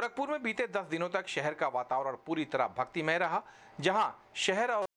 गोरखपुर में बीते 10 दिनों तक शहर का वातावरण पूरी तरह भक्तिमय रहा जहां शहर और